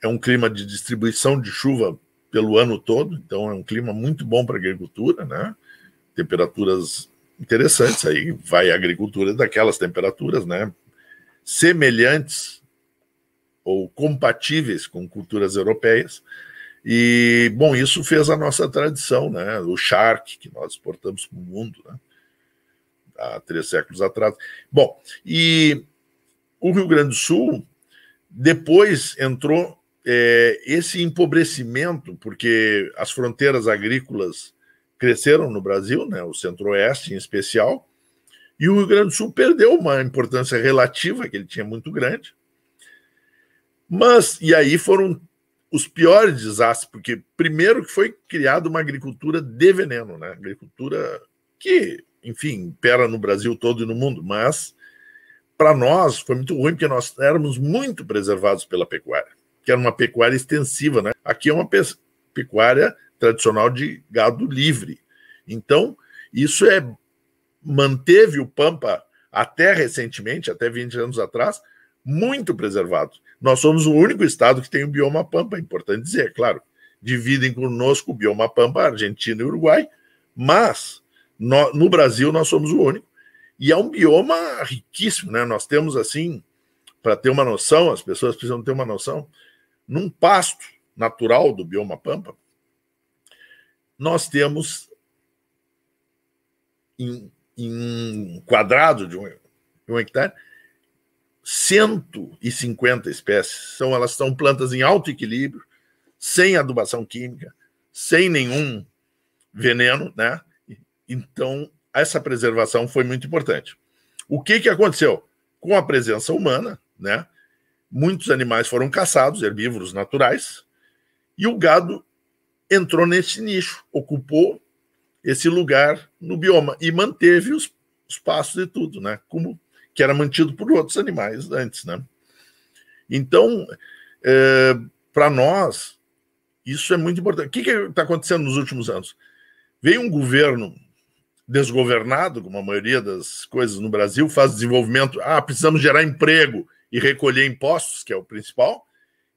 é um clima de distribuição de chuva pelo ano todo, então é um clima muito bom para a agricultura, né? temperaturas interessante Aí vai a agricultura daquelas temperaturas, né? Semelhantes ou compatíveis com culturas europeias. E, bom, isso fez a nossa tradição, né? O charque que nós exportamos para o mundo, né? Há três séculos atrás. Bom, e o Rio Grande do Sul depois entrou é, esse empobrecimento, porque as fronteiras agrícolas cresceram no Brasil, né, o Centro-Oeste em especial, e o Rio Grande do Sul perdeu uma importância relativa que ele tinha muito grande. Mas, e aí foram os piores desastres, porque primeiro que foi criada uma agricultura de veneno, né? Agricultura que, enfim, impera no Brasil todo e no mundo, mas para nós foi muito ruim, porque nós éramos muito preservados pela pecuária, que era uma pecuária extensiva, né? Aqui é uma pecuária tradicional de gado livre. Então, isso é manteve o Pampa até recentemente, até 20 anos atrás, muito preservado. Nós somos o único estado que tem o bioma Pampa, é importante dizer, é claro. Dividem conosco o bioma Pampa, Argentina e Uruguai, mas no, no Brasil nós somos o único. E é um bioma riquíssimo, né? Nós temos assim, para ter uma noção, as pessoas precisam ter uma noção, num pasto natural do bioma Pampa, nós temos em, em um quadrado de um, de um hectare 150 espécies. São, então, elas são plantas em alto equilíbrio, sem adubação química, sem nenhum veneno, né? Então, essa preservação foi muito importante. O que, que aconteceu? Com a presença humana, né? Muitos animais foram caçados, herbívoros naturais, e o gado entrou nesse nicho, ocupou esse lugar no bioma e manteve os, os passos e tudo, né? Como que era mantido por outros animais antes, né? Então, é, para nós, isso é muito importante. O que está acontecendo nos últimos anos? Veio um governo desgovernado, como a maioria das coisas no Brasil, faz desenvolvimento. Ah, precisamos gerar emprego e recolher impostos, que é o principal,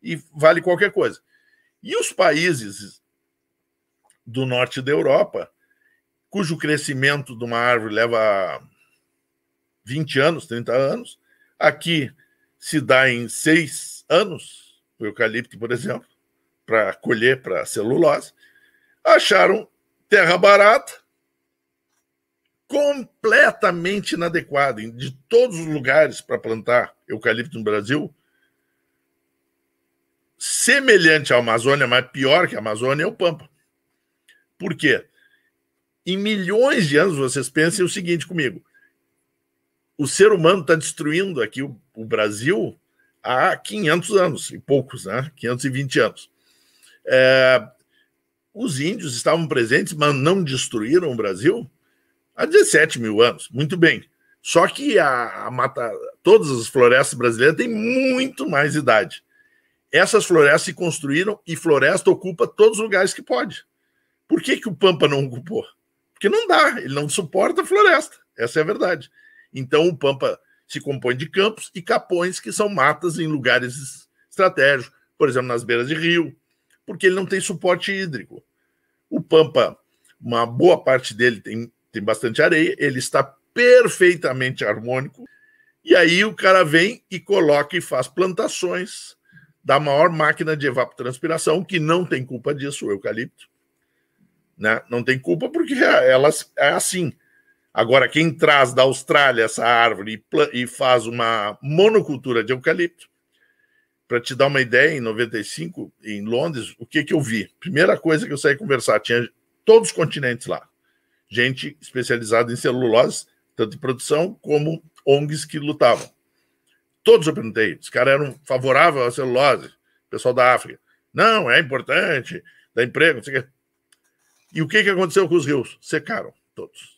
e vale qualquer coisa. E os países do norte da Europa, cujo crescimento de uma árvore leva 20 anos, 30 anos, aqui se dá em seis anos, o eucalipto, por exemplo, para colher para celulose, acharam terra barata, completamente inadequada, de todos os lugares para plantar eucalipto no Brasil, semelhante à Amazônia, mas pior que a Amazônia é o Pampa. Por quê? Em milhões de anos, vocês pensem o seguinte comigo: o ser humano está destruindo aqui o, o, Brasil há 500 anos e poucos, né? 520 anos. É, os índios estavam presentes, mas não destruíram o Brasil há 17 mil anos. Muito bem. Só que a, a mata, todas as florestas brasileiras têm muito mais idade. Essas florestas se construíram e floresta ocupa todos os lugares que pode. Por que, que o Pampa não ocupou? Porque não dá, ele não suporta a floresta. Essa é a verdade. Então o Pampa se compõe de campos e capões, que são matas em lugares estratégicos, por exemplo, nas beiras de rio, porque ele não tem suporte hídrico. O Pampa, uma boa parte dele tem, tem bastante areia, ele está perfeitamente harmônico. E aí o cara vem e coloca e faz plantações da maior máquina de evapotranspiração, que não tem culpa disso, o eucalipto né? Não tem culpa porque ela é assim. Agora, quem traz da Austrália essa árvore e, e faz uma monocultura de eucalipto, para te dar uma ideia, em 95, em Londres, o que, que eu vi? Primeira coisa que eu saí conversar, tinha todos os continentes lá. Gente especializada em celulose, tanto em produção como ONGs que lutavam. Todos eu perguntei, os caras eram favoráveis à celulose, pessoal da África. Não, é importante, dá emprego, não sei o que. E o que, que aconteceu com os rios? Secaram todos.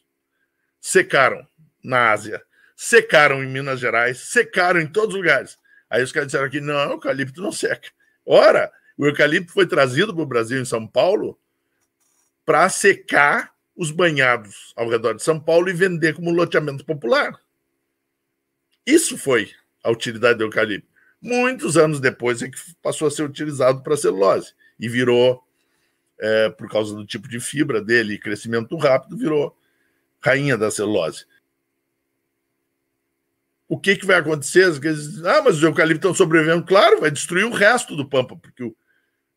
Secaram na Ásia, secaram em Minas Gerais, secaram em todos os lugares. Aí os caras disseram que não, o eucalipto não seca. Ora, o eucalipto foi trazido para o Brasil, em São Paulo, para secar os banhados ao redor de São Paulo e vender como loteamento popular. Isso foi a utilidade do eucalipto. Muitos anos depois é que passou a ser utilizado para celulose e virou é, por causa do tipo de fibra dele e crescimento rápido, virou rainha da celulose. O que, que vai acontecer? Ah, mas os eucaliptos estão sobrevivendo. Claro, vai destruir o resto do pampa, porque o,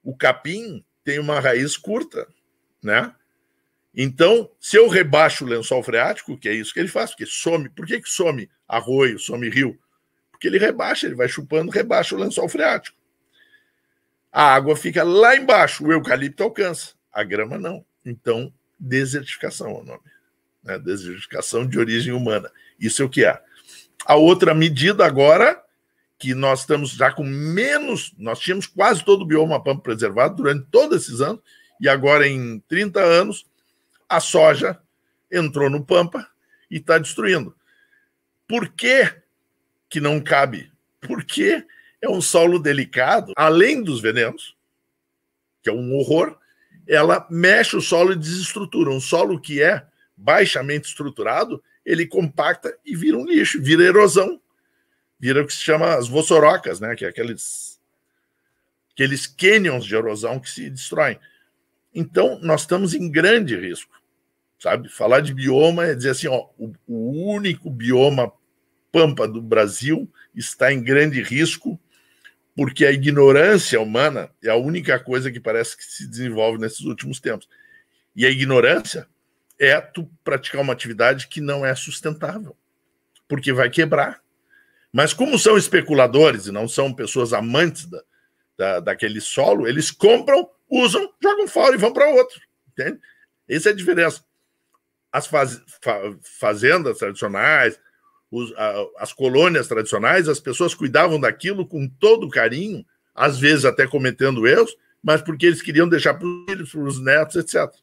o capim tem uma raiz curta, né? Então, se eu rebaixo o lençol freático, que é isso que ele faz, porque some. Por que, que some arroio, some rio? Porque ele rebaixa, ele vai chupando, rebaixa o lençol freático. A água fica lá embaixo, o eucalipto alcança, a grama não. Então, desertificação é o nome. Né? Desertificação de origem humana. Isso é o que é. A outra medida agora, que nós estamos já com menos, nós tínhamos quase todo o bioma pampa preservado durante todos esses anos, e agora em 30 anos, a soja entrou no pampa e está destruindo. Por que que não cabe? Por que? É um solo delicado, além dos venenos, que é um horror, ela mexe o solo e desestrutura. Um solo que é baixamente estruturado, ele compacta e vira um lixo, vira erosão. Vira o que se chama as vossorocas, né? que é aqueles, aqueles canyons de erosão que se destroem. Então, nós estamos em grande risco. Sabe? Falar de bioma é dizer assim: ó, o, o único bioma pampa do Brasil está em grande risco porque a ignorância humana é a única coisa que parece que se desenvolve nesses últimos tempos. E a ignorância é tu praticar uma atividade que não é sustentável, porque vai quebrar. Mas como são especuladores e não são pessoas amantes da, da daquele solo, eles compram, usam, jogam fora e vão para outro. Entende? Essa é a diferença. As faz, fa, fazendas tradicionais, os, a, as colônias tradicionais, as pessoas cuidavam daquilo com todo carinho, às vezes até cometendo erros, mas porque eles queriam deixar para os filhos, para os netos, etc.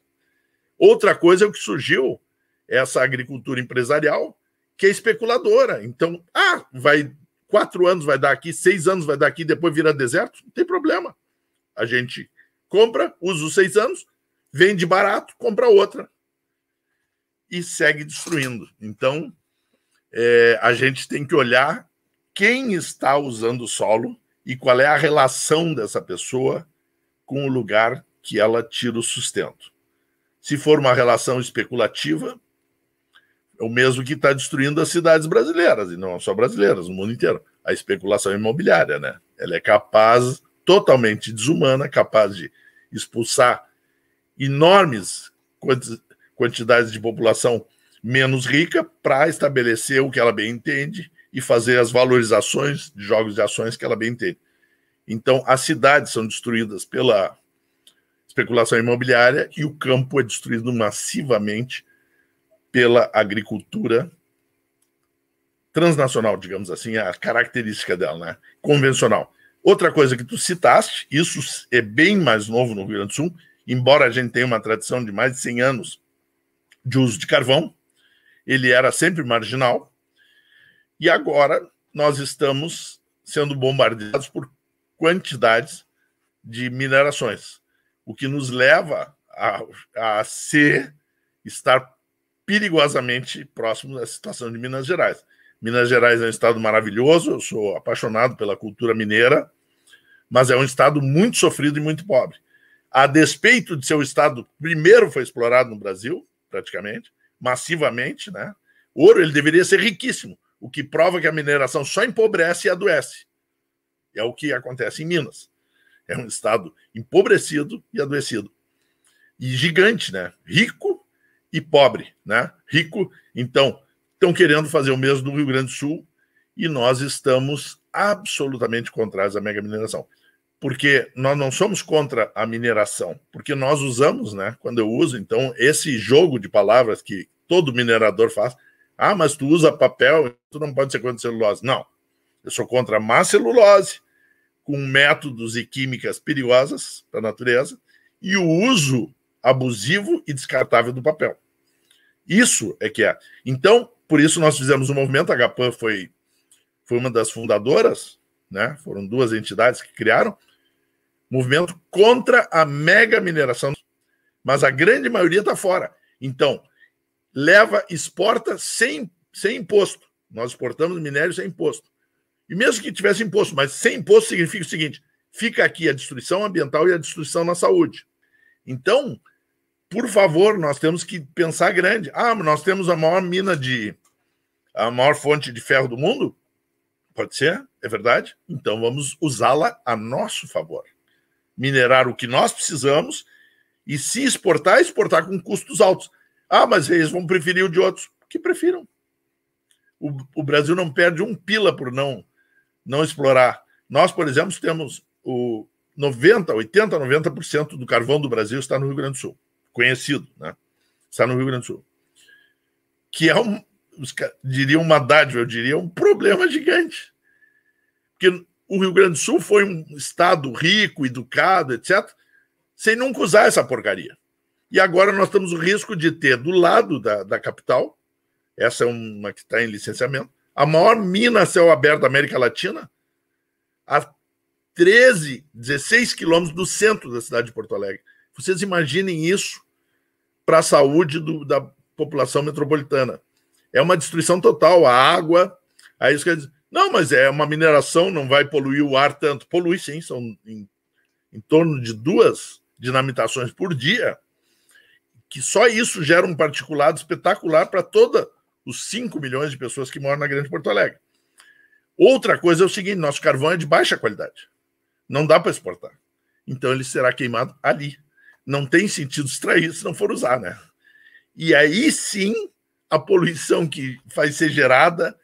Outra coisa é o que surgiu essa agricultura empresarial, que é especuladora. Então, ah, vai quatro anos vai dar aqui, seis anos vai dar aqui, depois vira deserto, não tem problema. A gente compra, usa os seis anos, vende barato, compra outra e segue destruindo. Então, é, a gente tem que olhar quem está usando o solo e qual é a relação dessa pessoa com o lugar que ela tira o sustento. Se for uma relação especulativa, é o mesmo que está destruindo as cidades brasileiras, e não só brasileiras, no mundo inteiro. A especulação imobiliária, né? Ela é capaz, totalmente desumana, capaz de expulsar enormes quantidades de população menos rica para estabelecer o que ela bem entende e fazer as valorizações de jogos de ações que ela bem entende. Então, as cidades são destruídas pela especulação imobiliária e o campo é destruído massivamente pela agricultura transnacional, digamos assim, a característica dela, né? Convencional. Outra coisa que tu citaste, isso é bem mais novo no Rio Grande do Sul, embora a gente tenha uma tradição de mais de 100 anos de uso de carvão, ele era sempre marginal, e agora nós estamos sendo bombardeados por quantidades de minerações, o que nos leva a, a ser, estar perigosamente próximo da situação de Minas Gerais. Minas Gerais é um estado maravilhoso, eu sou apaixonado pela cultura mineira, mas é um estado muito sofrido e muito pobre. A despeito de ser o estado primeiro foi explorado no Brasil, praticamente, massivamente, né? Ouro, ele deveria ser riquíssimo, o que prova que a mineração só empobrece e adoece. É o que acontece em Minas. É um estado empobrecido e adoecido. E gigante, né? Rico e pobre, né? Rico, então, estão querendo fazer o mesmo no Rio Grande do Sul e nós estamos absolutamente contrários à mega mineração porque nós não somos contra a mineração, porque nós usamos, né? Quando eu uso, então, esse jogo de palavras que todo minerador faz, ah, mas tu usa papel, tu não pode ser contra celulose. Não, eu sou contra a má celulose, com métodos e químicas perigosas para a natureza, e o uso abusivo e descartável do papel. Isso é que é. Então, por isso nós fizemos o um movimento, a HPAN foi, foi uma das fundadoras, né? foram duas entidades que criaram, movimento contra a mega mineração, mas a grande maioria está fora. Então, leva, exporta sem, sem imposto. Nós exportamos minério sem imposto. E mesmo que tivesse imposto, mas sem imposto significa o seguinte: fica aqui a destruição ambiental e a destruição na saúde. Então, por favor, nós temos que pensar grande. Ah, nós temos a maior mina de. a maior fonte de ferro do mundo? Pode ser, é verdade? Então vamos usá-la a nosso favor minerar o que nós precisamos e se exportar, exportar com custos altos. Ah, mas eles vão preferir o de outros. Que prefiram. O, o Brasil não perde um pila por não, não explorar. Nós, por exemplo, temos o 90, 80, 90% do carvão do Brasil está no Rio Grande do Sul. Conhecido, né? Está no Rio Grande do Sul. Que é um, diria uma dádiva, eu diria, um problema gigante. Porque o Rio Grande do Sul foi um estado rico, educado, etc., sem nunca usar essa porcaria. E agora nós temos o risco de ter do lado da, da capital, essa é uma que está em licenciamento, a maior mina a céu aberto da América Latina, a 13, 16 quilômetros do centro da cidade de Porto Alegre. Vocês imaginem isso para a saúde do, da população metropolitana. É uma destruição total. A água, a isso quer dizer não, mas é uma mineração, não vai poluir o ar tanto. Polui sim, são em, em torno de duas dinamitações por dia, que só isso gera um particulado espetacular para todos os 5 milhões de pessoas que moram na Grande Porto Alegre. Outra coisa é o seguinte: nosso carvão é de baixa qualidade. Não dá para exportar. Então ele será queimado ali. Não tem sentido extrair se não for usar, né? E aí sim a poluição que vai ser gerada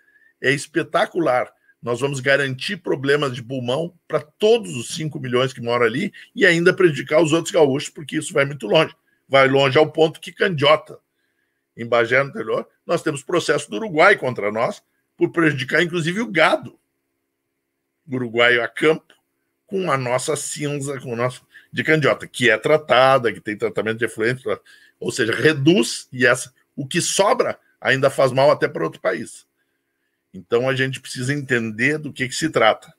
é espetacular. Nós vamos garantir problemas de pulmão para todos os 5 milhões que moram ali e ainda prejudicar os outros gaúchos, porque isso vai muito longe. Vai longe ao ponto que Candiota, em Bagé interior. nós temos processo do Uruguai contra nós por prejudicar inclusive o gado o uruguaio a campo com a nossa cinza, com o nosso de candiota, que é tratada, que tem tratamento de efluentes, ou seja, reduz e essa o que sobra ainda faz mal até para outro país. Então a gente precisa entender do que, que se trata.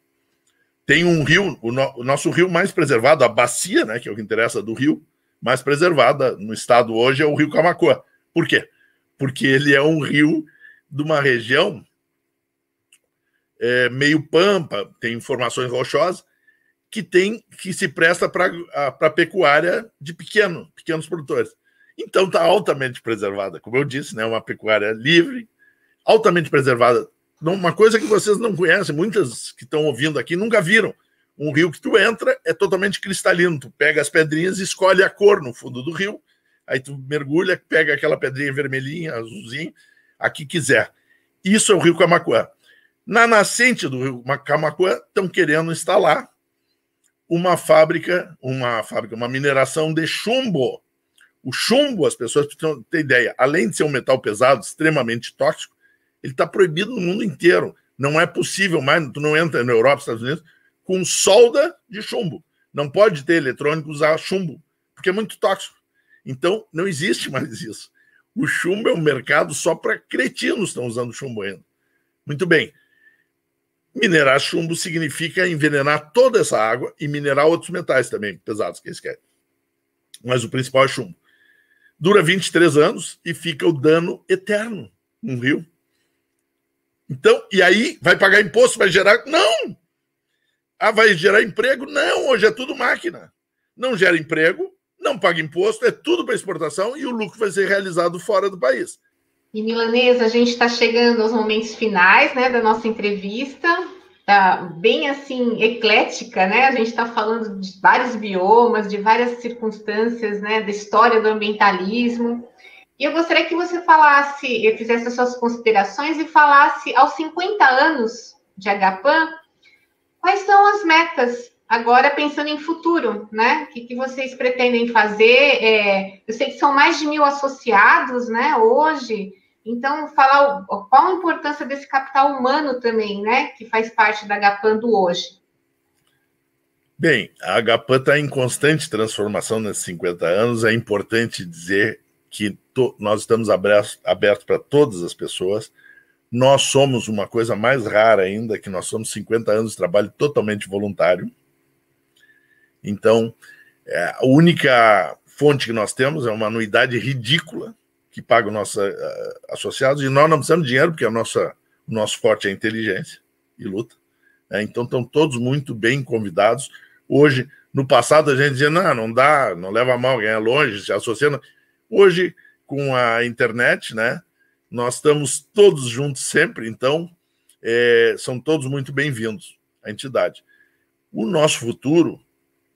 Tem um rio, o, no, o, nosso rio mais preservado, a bacia, né, que é o que interessa do rio, mais preservada no estado hoje é o Rio Camacoa. Por quê? Porque ele é um rio de uma região é, meio pampa, tem informações rochosas, que tem que se presta para pecuária de pequeno, pequenos produtores. Então está altamente preservada, como eu disse, né, uma pecuária livre, altamente preservada uma coisa que vocês não conhecem, muitas que estão ouvindo aqui nunca viram. Um rio que tu entra é totalmente cristalino, tu pega as pedrinhas e escolhe a cor no fundo do rio, aí tu mergulha, pega aquela pedrinha vermelhinha, azulzinha, a que quiser. Isso é o rio Camacuã. Na nascente do rio Camacuã estão querendo instalar uma fábrica, uma fábrica, uma mineração de chumbo. O chumbo, as pessoas precisam ter ideia, além de ser um metal pesado, extremamente tóxico, ele está proibido no mundo inteiro. Não é possível mais, tu não entra na Europa, Estados Unidos, com solda de chumbo. Não pode ter eletrônico usar chumbo, porque é muito tóxico. Então, não existe mais isso. O chumbo é um mercado só para cretinos estão usando chumbo ainda. Muito bem. Minerar chumbo significa envenenar toda essa água e minerar outros metais também, pesados que eles querem. Mas o principal é chumbo. Dura 23 anos e fica o dano eterno no rio. Então, e aí vai pagar imposto, vai gerar. Não! Ah, vai gerar emprego? Não, hoje é tudo máquina. Não gera emprego, não paga imposto, é tudo para exportação e o lucro vai ser realizado fora do país. E Milanesa, a gente está chegando aos momentos finais né, da nossa entrevista. Tá bem assim, eclética, né? A gente está falando de vários biomas, de várias circunstâncias, né? Da história do ambientalismo. E eu gostaria que você falasse, fizesse as suas considerações e falasse aos 50 anos de Agapan, quais são as metas agora pensando em futuro, né? O que, que vocês pretendem fazer? É, eu sei que são mais de mil associados, né? Hoje, então falar qual a importância desse capital humano também, né? Que faz parte da Agapan do hoje. Bem, a Agapan está em constante transformação nesses 50 anos. É importante dizer que to, nós estamos abertos aberto para todas as pessoas. Nós somos uma coisa mais rara ainda, que nós somos 50 anos de trabalho totalmente voluntário. Então, é, a única fonte que nós temos é uma anuidade ridícula que paga os nossos uh, é, é, associados, e nós não precisamos de dinheiro, porque a nossa, o nosso forte é inteligência e luta. É, então, estão todos muito bem convidados. Hoje, no passado, a gente dizia, não, não dá, não leva mal ganha é longe, se associando. Hoje, com a internet, né? Nós estamos todos juntos sempre, então é, são todos muito bem-vindos à entidade. O nosso futuro,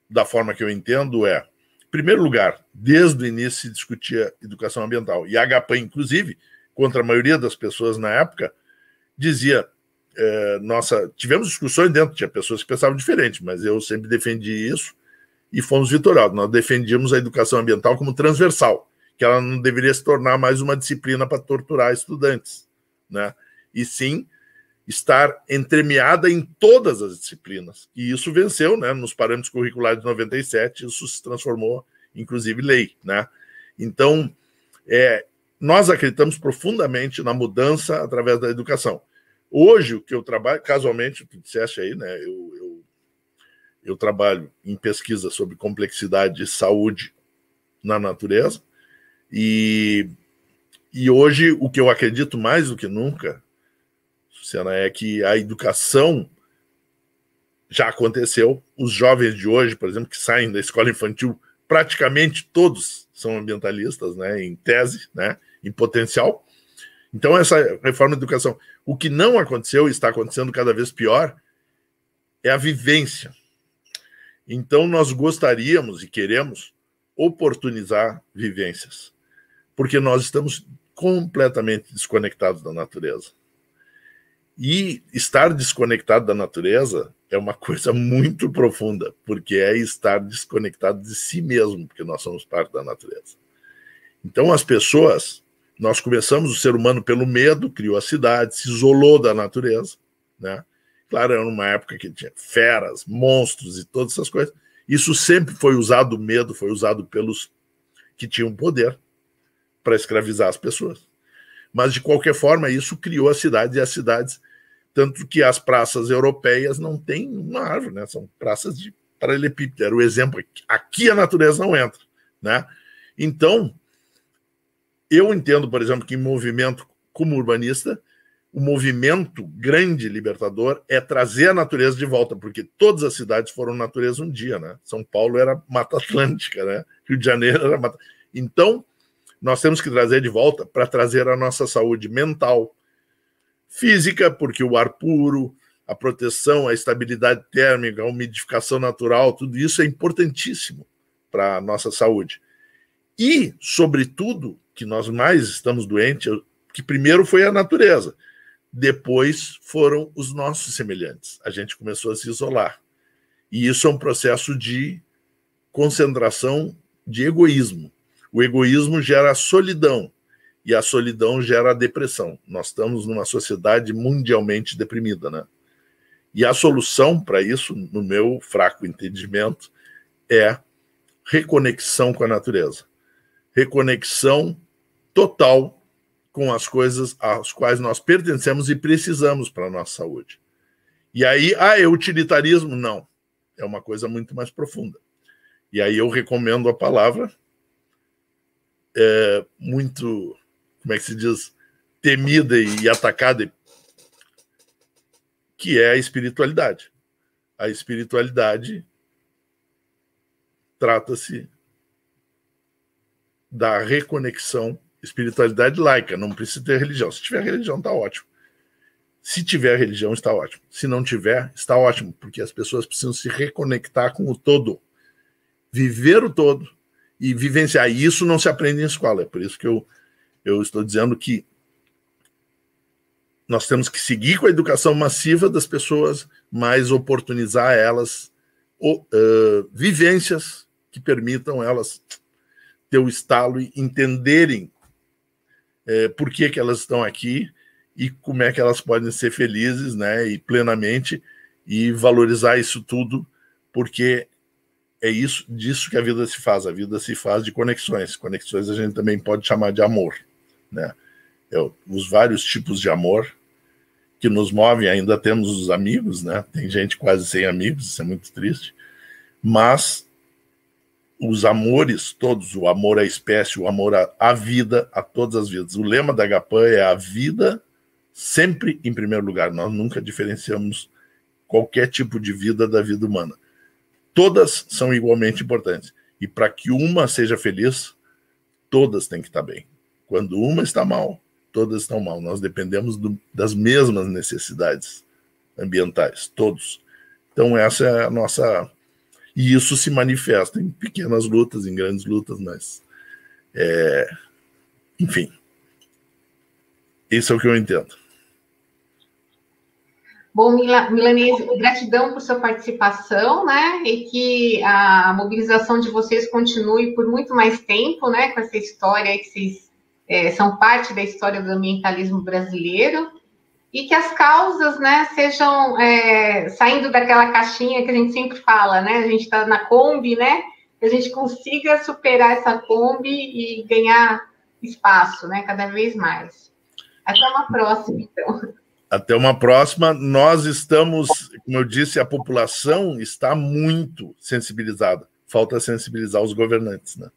da forma que eu entendo, é, em primeiro lugar, desde o início se discutia educação ambiental. E a HPAN, inclusive, contra a maioria das pessoas na época, dizia: é, nossa, tivemos discussões dentro, tinha pessoas que pensavam diferente, mas eu sempre defendi isso e fomos vitoriosos. Nós defendíamos a educação ambiental como transversal que ela não deveria se tornar mais uma disciplina para torturar estudantes, né? E sim estar entremeada em todas as disciplinas. E isso venceu, né? Nos parâmetros curriculares de 97, isso se transformou, inclusive, lei, né? Então, é, nós acreditamos profundamente na mudança através da educação. Hoje, o que eu trabalho, casualmente, o que disseste aí, né? Eu, eu, eu trabalho em pesquisa sobre complexidade de saúde na natureza, e, e hoje, o que eu acredito mais do que nunca, Luciana, é que a educação já aconteceu. Os jovens de hoje, por exemplo, que saem da escola infantil, praticamente todos são ambientalistas, né, em tese, né, em potencial. Então, essa reforma da educação, o que não aconteceu e está acontecendo cada vez pior, é a vivência. Então, nós gostaríamos e queremos oportunizar vivências porque nós estamos completamente desconectados da natureza. E estar desconectado da natureza é uma coisa muito profunda, porque é estar desconectado de si mesmo, porque nós somos parte da natureza. Então, as pessoas, nós começamos o ser humano pelo medo, criou a cidade, se isolou da natureza, né? Claro, era uma época que tinha feras, monstros e todas essas coisas. Isso sempre foi usado, o medo foi usado pelos que tinham poder, para escravizar as pessoas. Mas, de qualquer forma, isso criou as cidades e as cidades, tanto que as praças europeias não têm uma árvore, né? são praças de paralelepípedo. Era o exemplo. Aqui a natureza não entra. Né? Então, eu entendo, por exemplo, que em movimento como urbanista, o movimento grande libertador é trazer a natureza de volta, porque todas as cidades foram natureza um dia, né? São Paulo era Mata Atlântica, né? Rio de Janeiro era Mata. Então, nós temos que trazer de volta para trazer a nossa saúde mental, física, porque o ar puro, a proteção, a estabilidade térmica, a umidificação natural, tudo isso é importantíssimo para a nossa saúde. E, sobretudo, que nós mais estamos doentes, que primeiro foi a natureza, depois foram os nossos semelhantes. A gente começou a se isolar. E isso é um processo de concentração de egoísmo. O egoísmo gera solidão e a solidão gera a depressão. Nós estamos numa sociedade mundialmente deprimida, né? E a solução para isso, no meu fraco entendimento, é reconexão com a natureza. Reconexão total com as coisas às quais nós pertencemos e precisamos para a nossa saúde. E aí, ah, é utilitarismo? Não. É uma coisa muito mais profunda. E aí eu recomendo a palavra é, muito, como é que se diz, temida e atacada, que é a espiritualidade. A espiritualidade trata-se da reconexão espiritualidade laica, não precisa ter religião. Se tiver religião, está ótimo. Se tiver religião, está ótimo. Se não tiver, está ótimo, porque as pessoas precisam se reconectar com o todo. Viver o todo e vivenciar. E isso não se aprende em escola. É por isso que eu, eu estou dizendo que nós temos que seguir com a educação massiva das pessoas, mas oportunizar elas ou, uh, vivências que permitam elas ter o estalo e entenderem é, por que, que elas estão aqui e como é que elas podem ser felizes né, e plenamente e valorizar isso tudo, porque é isso disso que a vida se faz. A vida se faz de conexões. Conexões a gente também pode chamar de amor, né? É os vários tipos de amor que nos movem. Ainda temos os amigos, né? Tem gente quase sem amigos, isso é muito triste. Mas os amores todos, o amor à espécie, o amor à, à vida, a todas as vidas. O lema da Agapan é a vida sempre em primeiro lugar. Nós nunca diferenciamos qualquer tipo de vida da vida humana todas são igualmente importantes. E para que uma seja feliz, todas têm que estar bem. Quando uma está mal, todas estão mal. Nós dependemos do, das mesmas necessidades ambientais, todos. Então essa é a nossa e isso se manifesta em pequenas lutas, em grandes lutas, mas é... enfim. Isso é o que eu entendo. Bom, Milanese, gratidão por sua participação, né? E que a mobilização de vocês continue por muito mais tempo, né? Com essa história que vocês é, são parte da história do ambientalismo brasileiro e que as causas, né, sejam é, saindo daquela caixinha que a gente sempre fala, né? A gente está na Kombi, né? Que a gente consiga superar essa Kombi e ganhar espaço, né? Cada vez mais. Até uma próxima, então. Até uma próxima. Nós estamos, como eu disse, a população está muito sensibilizada. Falta sensibilizar os governantes, né?